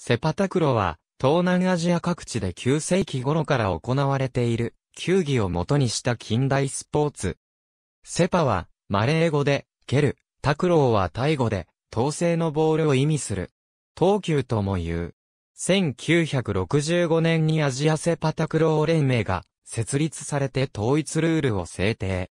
セパタクロは、東南アジア各地で9世紀頃から行われている、球技を元にした近代スポーツ。セパは、マレー語で、蹴る、タクローはタイ語で、統制のボールを意味する。東急とも言う。1965年にアジアセパタクロー連盟が設立されて統一ルールを制定。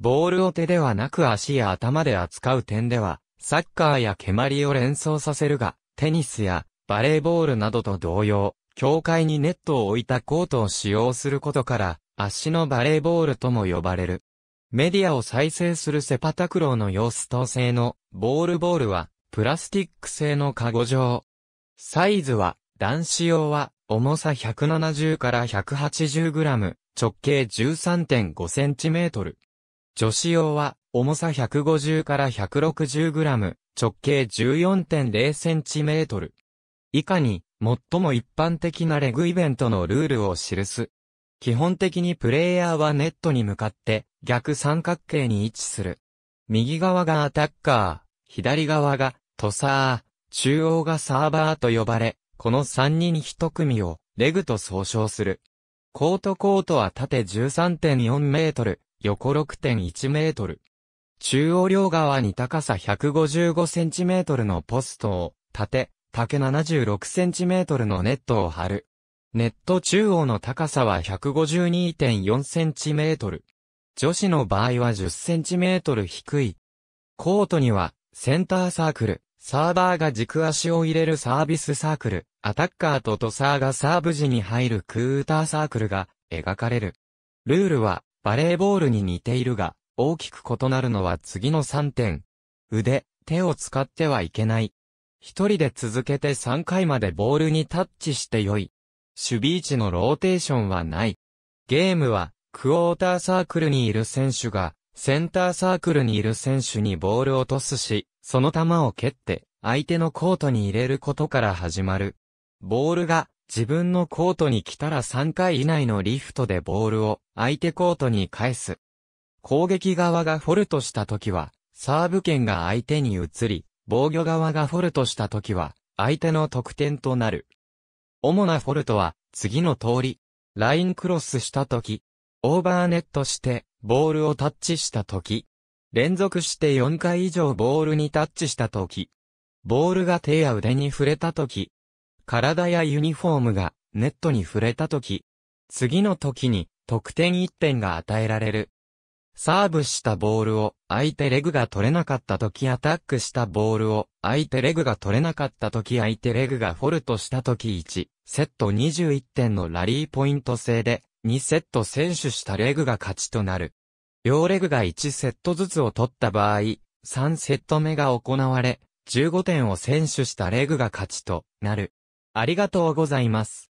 ボールを手ではなく足や頭で扱う点では、サッカーや蹴鞠を連想させるが、テニスやバレーボールなどと同様、境界にネットを置いたコートを使用することから、足のバレーボールとも呼ばれる。メディアを再生するセパタクローの様子等製のボールボールは、プラスティック製のカゴ状。サイズは、男子用は、重さ170から1 8 0ム、直径1 3 5トル。女子用は、重さ150から1 6 0ム、直径1 4 0トル。以下に、最も一般的なレグイベントのルールを記す。基本的にプレイヤーはネットに向かって逆三角形に位置する。右側がアタッカー、左側がトサー、中央がサーバーと呼ばれ、この3人1組をレグと総称する。コートコートは縦13.4メートル、横6.1メートル。中央両側に高さ155センチメートルのポストを、縦竹76センチメートルのネットを張る。ネット中央の高さは152.4センチメートル。女子の場合は10センチメートル低い。コートには、センターサークル、サーバーが軸足を入れるサービスサークル、アタッカーとトサーがサーブ時に入るクーターサークルが描かれる。ルールは、バレーボールに似ているが、大きく異なるのは次の3点。腕、手を使ってはいけない。一人で続けて3回までボールにタッチして良い。守備位置のローテーションはない。ゲームは、クォーターサークルにいる選手が、センターサークルにいる選手にボールをトスし、その球を蹴って、相手のコートに入れることから始まる。ボールが、自分のコートに来たら3回以内のリフトでボールを、相手コートに返す。攻撃側がフォルトした時は、サーブ権が相手に移り、防御側がフォルトした時は、相手の得点となる。主なフォルトは、次の通り。ラインクロスした時、オーバーネットして、ボールをタッチした時、連続して4回以上ボールにタッチした時、ボールが手や腕に触れた時、体やユニフォームがネットに触れた時、次の時に得点1点が与えられる。サーブしたボールを相手レグが取れなかった時アタックしたボールを相手レグが取れなかった時相手レグがフォルトした時1セット21点のラリーポイント制で2セット選手したレグが勝ちとなる。両レグが1セットずつを取った場合、3セット目が行われ、15点を選手したレグが勝ちとなる。ありがとうございます。